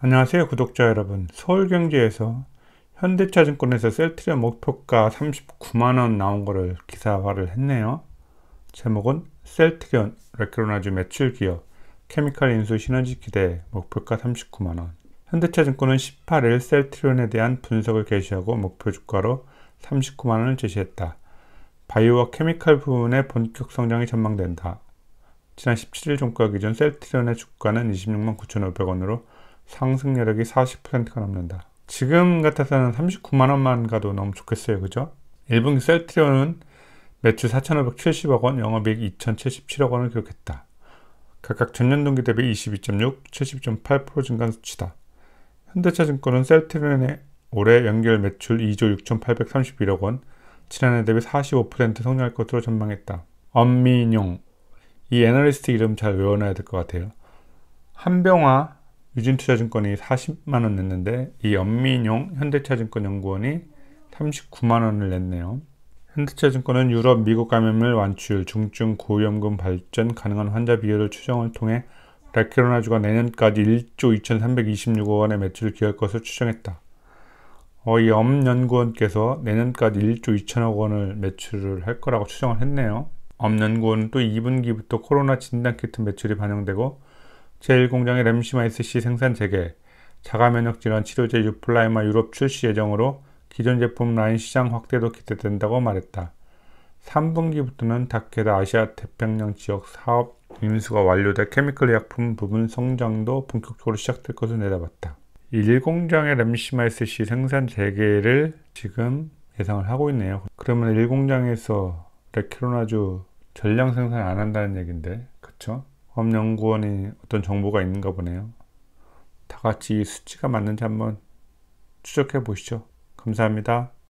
안녕하세요 구독자 여러분 서울경제에서 현대차증권에서 셀트리온 목표가 39만원 나온 거를 기사화를 했네요 제목은 셀트리온 레크로나주 매출기업 케미칼 인수 시너지 기대 목표가 39만원 현대차증권은 18일 셀트리온에 대한 분석을 게시하고 목표 주가로 39만원을 제시했다. 바이오와 케미칼 부문의 본격 성장이 전망된다. 지난 17일 종가 기준 셀트리온의 주가는 26만 9,500원으로 상승 여력이 40%가 넘는다. 지금 같아서는 39만 원만 가도 너무 좋겠어요. 그죠? 1분기 셀트리온은 매출 4,570억 원, 영업이익 2,077억 원을 기록했다. 각각 전년 동기 대비 22.6, 7 2 8 증가한 수치다. 현대차증권은 셀트리온의 올해 연결 매출 2조 6,831억 원, 지난해 대비 45% 성장할 것으로 전망했다. 엄민용, 이 애널리스트 이름 잘 외워놔야 될 것 같아요. 한병화 유진투자증권이 40만 원 냈는데 이 연민용 현대차증권 연구원이 39만 원을 냈네요. 현대차증권은 유럽 미국 감염을 완출, 중증 고위험군 발전 가능한 환자 비율을 추정을 통해 레키로나주가 내년까지 1조 2,326억 원의 매출을 기할 것을 추정했다. 어, 이엄 연구원께서 내년까지 1조 2천억 원을 매출을 할 거라고 추정을 했네요. 엄 연구원은 또 2분기부터 코로나 진단 키트 매출이 반영되고 제1공장의 램시마이스C 생산 재개, 자가면역질환 치료제 유플라이마 유럽 출시 예정으로 기존 제품 라인 시장 확대도 기대된다고 말했다. 3분기부터는 다케다 아시아 태평양 지역 사업 인수가 완료돼 케미컬 의약품 부분 성장도 본격적으로 시작될 것으로 내다봤다. 1공장의 램시마이스C 생산 재개를 지금 예상을 하고 있네요. 그러면 1공장에서 레케로나주 전량 생산 안 한다는 얘긴데, 그쵸? 법연구원이 어떤 정보가 있는가 보네요. 다 같이 수치가 맞는지 한번 추적해 보시죠. 감사합니다.